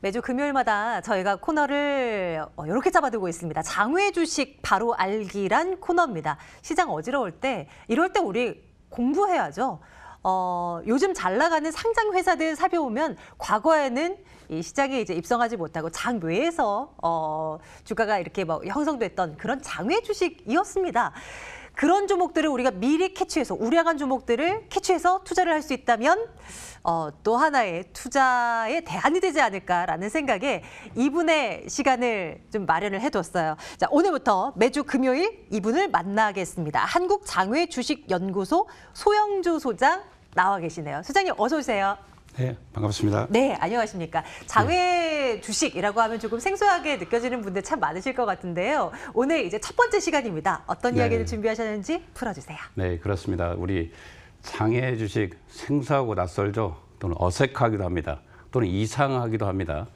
매주 금요일마다 저희가 코너를 이렇게 어, 잡아두고 있습니다. 장외 주식 바로 알기란 코너입니다. 시장 어지러울 때 이럴 때 우리 공부해야죠. 어, 요즘 잘 나가는 상장 회사들 사비오면 과거에는 이 시장에 이제 입성하지 못하고 장 외에서 어, 주가가 이렇게 막 뭐 형성됐던 그런 장외 주식이었습니다. 그런 종목들을 우리가 미리 캐치해서 우량한 종목들을 캐치해서 투자를 할 수 있다면 어, 또 하나의 투자의 대안이 되지 않을까라는 생각에 이분의 시간을 좀 마련을 해뒀어요. 자, 오늘부터 매주 금요일 이분을 만나겠습니다. 한국장외주식연구소 소영주 소장 나와 계시네요. 소장님 어서 오세요. 네, 반갑습니다. 네, 안녕하십니까. 장외 주식이라고 하면 조금 생소하게 느껴지는 분들 참 많으실 것 같은데요. 오늘 이제 첫 번째 시간입니다. 어떤 네. 이야기를 준비하셨는지 풀어주세요. 네, 그렇습니다. 우리 장외 주식 생소하고 낯설죠. 또는 어색하기도 합니다. 또는 이상하기도 합니다.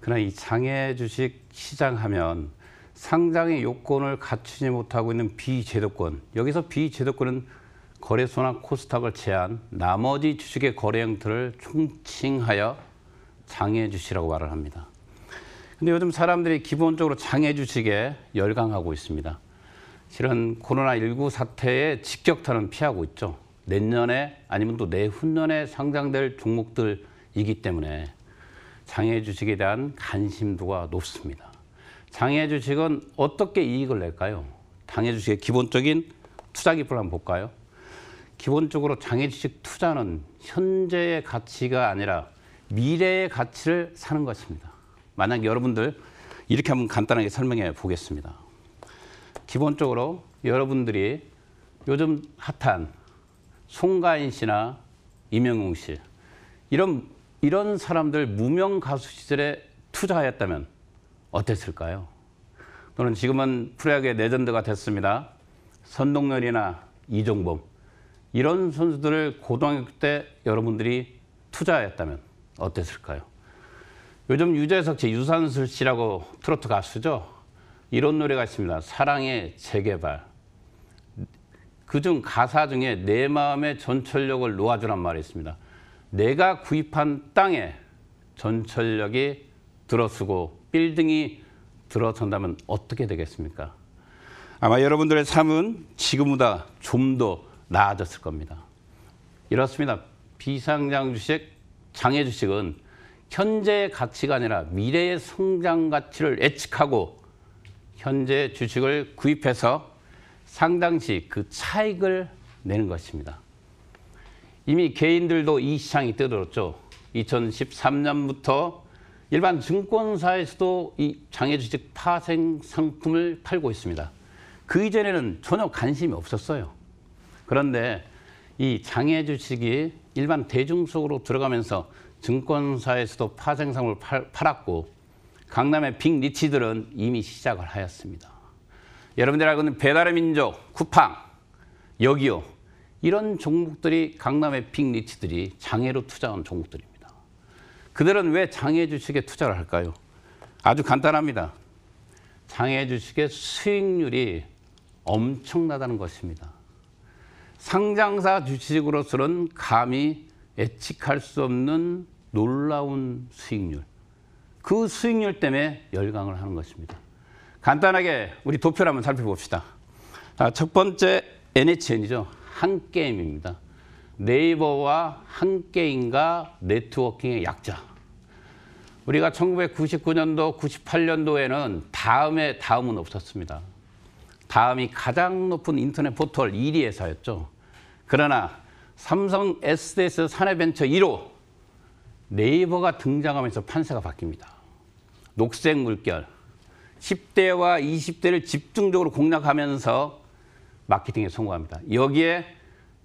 그러나 이장외 주식 시장하면 상장의 요건을 갖추지 못하고 있는 비제도권, 여기서 비제도권은 거래소나 코스닥을 제한 나머지 주식의 거래 형태를 총칭하여 장외 주식이라고 말을 합니다. 근데 요즘 사람들이 기본적으로 장외 주식에 열광하고 있습니다. 실은 코로나19 사태에 직격탄은 피하고 있죠. 내년에 아니면 또 내후년에 상장될 종목들이기 때문에 장외 주식에 대한 관심도가 높습니다. 장외 주식은 어떻게 이익을 낼까요? 장외 주식의 기본적인 투자 기법을 한번 볼까요? 기본적으로 장애주식 투자는 현재의 가치가 아니라 미래의 가치를 사는 것입니다. 만약 여러분들 이렇게 한번 간단하게 설명해 보겠습니다. 기본적으로 여러분들이 요즘 핫한 송가인 씨나 이명웅 씨 이런 이런 사람들 무명 가수 시절에 투자하였다면 어땠을까요? 또는 지금은 프로야구의 레전드가 됐습니다. 선동열이나 이종범 이런 선수들을 고등학교 때 여러분들이 투자했다면 어땠을까요? 요즘 유재석 씨, 유산슬 씨라고 트로트 가수죠. 이런 노래가 있습니다. 사랑의 재개발. 그중 가사 중에 내 마음의 전철력을 놓아주란 말이 있습니다. 내가 구입한 땅에 전철력이 들어서고 빌딩이 들어선다면 어떻게 되겠습니까? 아마 여러분들의 삶은 지금보다 좀더 나아졌을 겁니다. 이렇습니다. 비상장 주식, 장애 주식은 현재의 가치가 아니라 미래의 성장 가치를 예측하고 현재 주식을 구입해서 상당시 그 차익을 내는 것입니다. 이미 개인들도 이 시장이 떠들었죠. 2013년부터 일반 증권사에서도 이 장애 주식 파생 상품을 팔고 있습니다. 그 이전에는 전혀 관심이 없었어요. 그런데 이 장애 주식이 일반 대중 속으로 들어가면서 증권사에서도 파생상을 팔았고 강남의 빅 리치들은 이미 시작을 하였습니다. 여러분들이 알고 있는 배달의 민족, 쿠팡, 여기요 이런 종목들이 강남의 빅 리치들이 장애로 투자한 종목들입니다. 그들은 왜 장애 주식에 투자를 할까요? 아주 간단합니다. 장애 주식의 수익률이 엄청나다는 것입니다. 상장사 주식으로서는 감히 예측할 수 없는 놀라운 수익률. 그 수익률 때문에 열광을 하는 것입니다. 간단하게 우리 도표를 한번 살펴봅시다. 자, 첫 번째 NHN이죠. 한 게임입니다. 네이버와 한 게임과 네트워킹의 약자. 우리가 1999년도, 98년도에는 다음에 다음은 없었습니다. 다음이 가장 높은 인터넷 포털 1위 회사였죠. 그러나 삼성 SDS 산업벤처 1호 네이버가 등장하면서 판세가 바뀝니다. 녹색 물결, 10대와 20대를 집중적으로 공략하면서 마케팅에 성공합니다. 여기에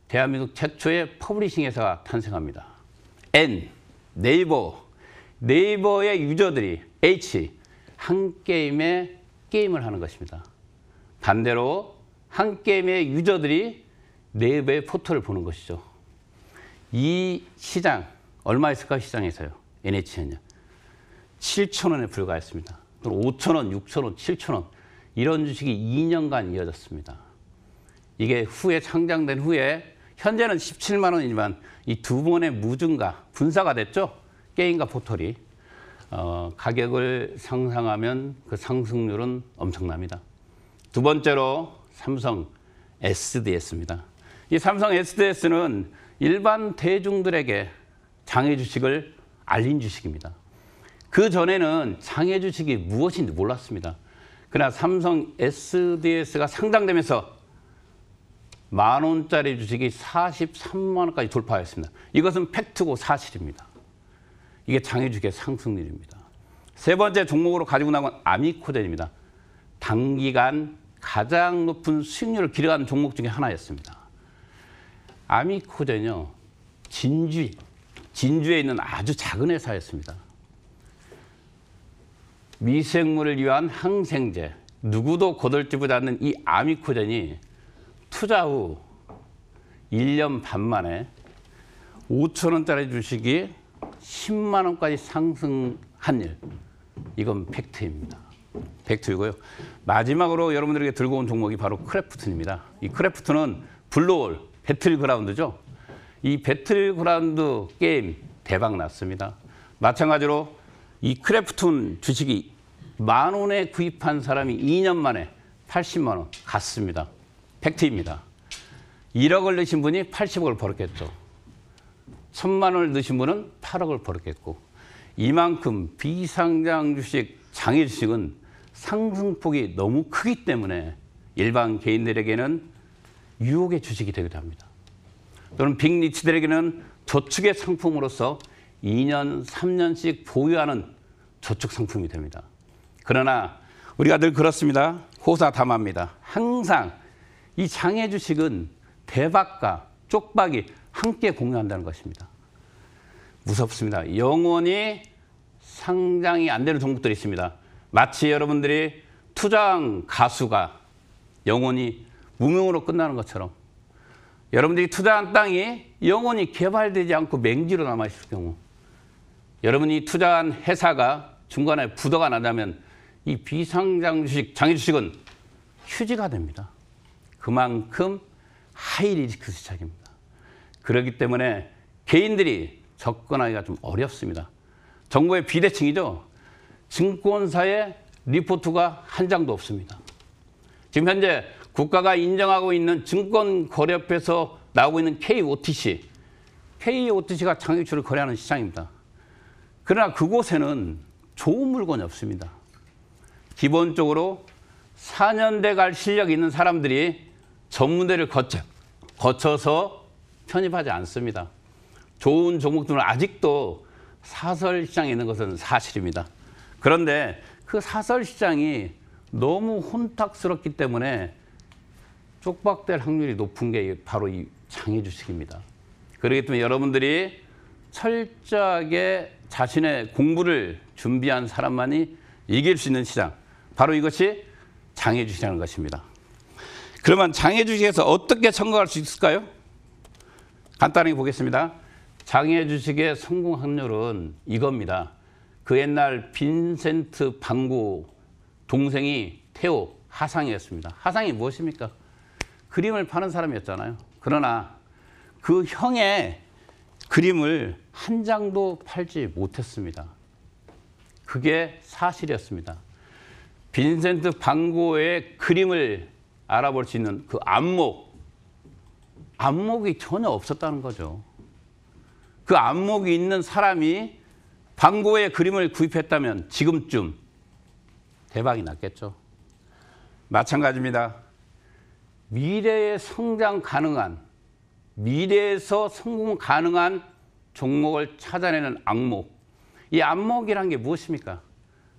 대한민국 최초의 퍼블리싱 회사가 탄생합니다. N, 네이버, 네이버의 유저들이 H, 한 게임에 게임을 하는 것입니다. 반대로 한 게임의 유저들이 네 배의 포토를 보는 것이죠. 이 시장, 얼마 있을까 시장에서요. NHN요. 7천 원에 불과했습니다. 5천 원, 6천 원, 7천 원 이런 주식이 2년간 이어졌습니다. 이게 후에 창장된 후에 현재는 17만 원이지만 이 두 번의 무증가, 분사가 됐죠. 게임과 포털이 어, 가격을 상상하면 그 상승률은 엄청납니다. 두 번째로 삼성 SDS입니다. 이 삼성 SDS는 일반 대중들에게 장외 주식을 알린 주식입니다. 그 전에는 장외 주식이 무엇인지 몰랐습니다. 그러나 삼성 SDS가 상장되면서 만 원짜리 주식이 43만 원까지 돌파했습니다. 이것은 팩트고 사실입니다. 이게 장외 주식의 상승률입니다. 세 번째 종목으로 가지고 나온 아미코젠입니다. 단기간 가장 높은 수익률을 기록는 종목 중에 하나였습니다. 아미코젠요. 진주, 진주에 있는 아주 작은 회사였습니다. 미생물을 위한 항생제, 누구도 거들지보지 는이 아미코젠이 투자 후 1년 반 만에 5천 원짜리 주식이 10만 원까지 상승한 일. 이건 팩트입니다. 벡트이고요. 마지막으로 여러분들에게 들고 온 종목이 바로 크래프트입니다. 이 크래프트는 블루홀 배틀그라운드죠. 이 배틀그라운드 게임 대박 났습니다. 마찬가지로 이 크래프툰 주식이 만 원에 구입한 사람이 2년 만에 80만 원 갔습니다. 팩트입니다. 1억을 넣으신 분이 80억을 벌었겠죠. 1000만 원을 넣으신 분은 8억을 벌었겠고 이만큼 비상장 주식 장애 주식은 상승폭이 너무 크기 때문에 일반 개인들에게는 유혹의 주식이 되기도 합니다. 또는 빅리치들에게는 저축의 상품으로서 2년, 3년씩 보유하는 저축 상품이 됩니다. 그러나 우리가 늘 그렇습니다. 호사담합니다. 항상 이 장애 주식은 대박과 쪽박이 함께 공유한다는 것입니다. 무섭습니다. 영원히 상장이 안 되는 종목들이 있습니다. 마치 여러분들이 투자한 가수가 영원히 무명으로 끝나는 것처럼 여러분들이 투자한 땅이 영원히 개발되지 않고 맹지로 남아있을 경우 여러분이 투자한 회사가 중간에 부도가 나다면 이 비상장 주식, 장애 주식은 휴지가 됩니다. 그만큼 하이 리스크 시식입니다 그렇기 때문에 개인들이 접근하기가 좀 어렵습니다. 정부의 비대칭이죠. 증권사의 리포트가 한 장도 없습니다. 지금 현재 국가가 인정하고 있는 증권거래업에서 나오고 있는 KOTC, KOTC가 장기출을 거래하는 시장입니다. 그러나 그곳에는 좋은 물건이 없습니다. 기본적으로 4년대 갈 실력이 있는 사람들이 전문대를 거쳐, 거쳐서 편입하지 않습니다. 좋은 종목들은 아직도 사설 시장에 있는 것은 사실입니다. 그런데 그 사설 시장이 너무 혼탁스럽기 때문에 쪽박될 확률이 높은 게 바로 이 장애 주식입니다. 그렇기 때문에 여러분들이 철저하게 자신의 공부를 준비한 사람만이 이길 수 있는 시장, 바로 이것이 장애 주식이라는 것입니다. 그러면 장애 주식에서 어떻게 성공할 수 있을까요? 간단히 보겠습니다. 장애 주식의 성공 확률은 이겁니다. 그 옛날 빈센트 방고 동생이 태호 하상이었습니다. 하상이 무엇입니까? 그림을 파는 사람이었잖아요. 그러나 그 형의 그림을 한 장도 팔지 못했습니다. 그게 사실이었습니다. 빈센트 반고의 그림을 알아볼 수 있는 그 안목, 안목이 전혀 없었다는 거죠. 그 안목이 있는 사람이 광고에 그림을 구입했다면 지금쯤 대박이 났겠죠. 마찬가지입니다. 미래에 성장 가능한, 미래에서 성공 가능한 종목을 찾아내는 안목. 이 안목이란 게 무엇입니까?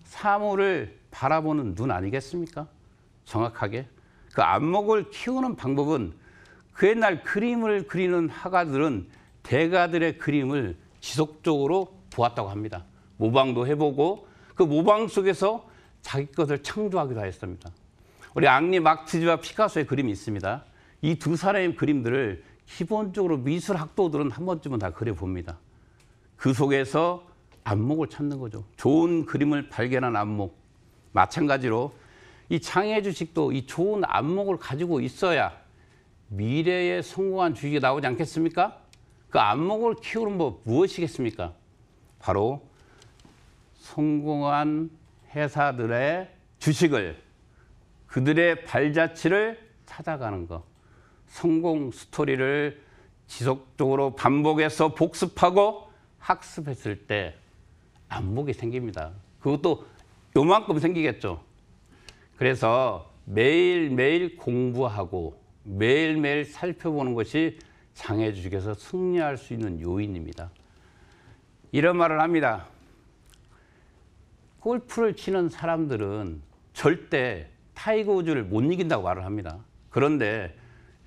사물을 바라보는 눈 아니겠습니까? 정확하게. 그 안목을 키우는 방법은 그 옛날 그림을 그리는 화가들은 대가들의 그림을 지속적으로 보았다고 합니다. 모방도 해보고 그 모방 속에서 자기 것을 창조하기도 하였습니다. 우리 앙리 막티즈와 피카소의 그림이 있습니다. 이 두 사람의 그림들을 기본적으로 미술 학도들은 한 번쯤은 다 그려봅니다. 그 속에서 안목을 찾는 거죠. 좋은 그림을 발견한 안목. 마찬가지로 이 창의 주식도 이 좋은 안목을 가지고 있어야 미래에 성공한 주식이 나오지 않겠습니까? 그 안목을 키우는 법 무엇이겠습니까? 바로 성공한 회사들의 주식을 그들의 발자취를 찾아가는 것, 성공 스토리를 지속적으로 반복해서 복습하고 학습했을 때 안목이 생깁니다. 그것도 요만큼 생기겠죠. 그래서 매일매일 공부하고 매일매일 살펴보는 것이 장애 주식에서 승리할 수 있는 요인입니다. 이런 말을 합니다. 골프를 치는 사람들은 절대 타이거 우즈를 못 이긴다고 말을 합니다. 그런데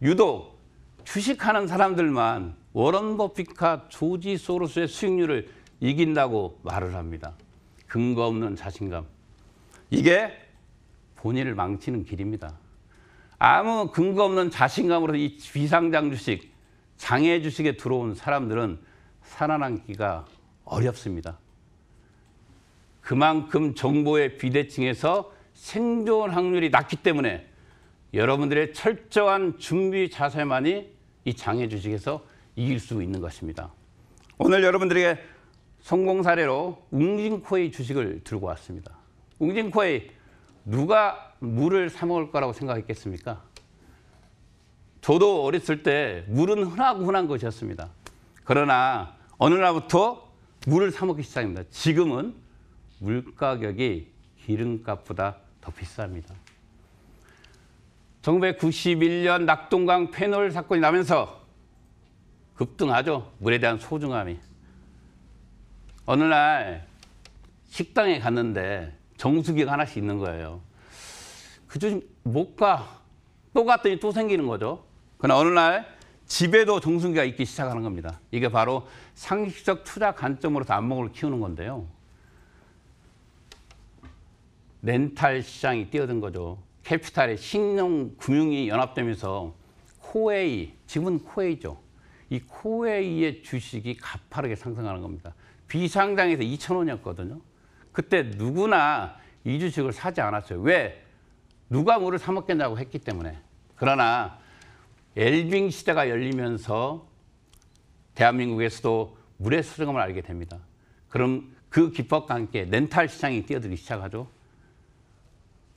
유독 주식하는 사람들만 워런 버핏과 조지 소로스의 수익률을 이긴다고 말을 합니다. 근거 없는 자신감. 이게 본인을 망치는 길입니다. 아무 근거 없는 자신감으로 이 비상장 주식, 장애 주식에 들어온 사람들은 살아남기가 어렵습니다. 그만큼 정보의 비대칭에서 생존 확률이 낮기 때문에 여러분들의 철저한 준비 자세만이 이 장애 주식에서 이길 수 있는 것입니다. 오늘 여러분들에게 성공 사례로 웅진코이 주식을 들고 왔습니다. 웅진코이 누가 물을 사 먹을 거라고 생각했겠습니까? 저도 어렸을 때 물은 흔하고 흔한 것이었습니다. 그러나 어느 날부터 물을 사 먹기 시작합니다. 지금은 물 가격이 기름값보다 더 비쌉니다. 1991년 낙동강 페놀 사건이 나면서 급등하죠. 물에 대한 소중함이. 어느 날 식당에 갔는데 정수기가 하나씩 있는 거예요. 그저 못 가. 또 갔더니 또 생기는 거죠. 그러나 어느 날 집에도 정승기가 있기 시작하는 겁니다. 이게 바로 상식적 투자 관점으로 안목을 키우는 건데요. 렌탈 시장이 뛰어든 거죠. 캐피탈의 신용 금융이 연합되면서 코웨이, 지분 코웨이죠. 이 코웨이의 주식이 가파르게 상승하는 겁니다. 비상장에서 2 0원이었거든요 그때 누구나 이 주식을 사지 않았어요. 왜? 누가 물을 사 먹겠냐고 했기 때문에. 그러나 엘빙 시대가 열리면서 대한민국에서도 물의 소중함을 알게 됩니다. 그럼 그 기법과 함께 렌탈 시장이 뛰어들기 시작하죠.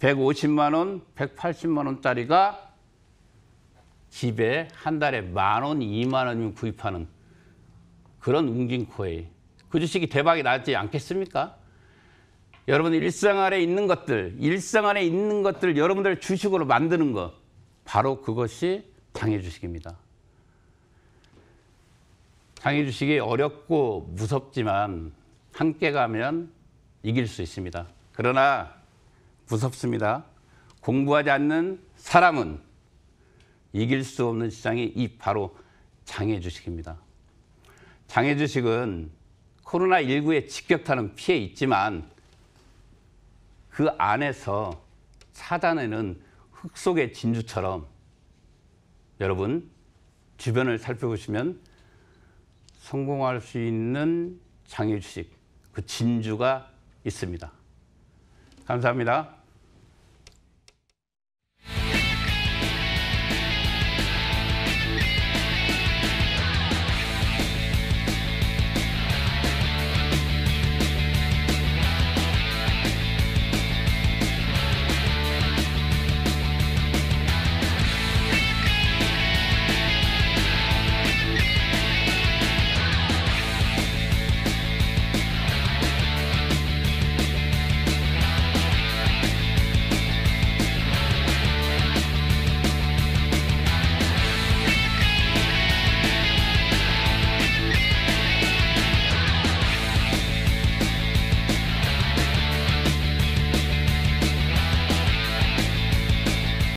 150만 원, 180만 원짜리가 집에 한 달에 만 원, 이만 원이면 구입하는 그런 웅진코에 그 주식이 대박이 나지 않겠습니까? 여러분 일상 안에 있는 것들, 일상 안에 있는 것들 여러분들 주식으로 만드는 것 바로 그것이 장애주식입니다. 장애주식이 어렵고 무섭지만 함께 가면 이길 수 있습니다. 그러나 무섭습니다. 공부하지 않는 사람은 이길 수 없는 시장이 이 바로 장애주식입니다. 장애주식은 코로나19의 직격탄은 피해 있지만 그 안에서 사단에는 흙 속의 진주처럼 여러분 주변을 살펴보시면 성공할 수 있는 장애 주식 그 진주가 있습니다. 감사합니다.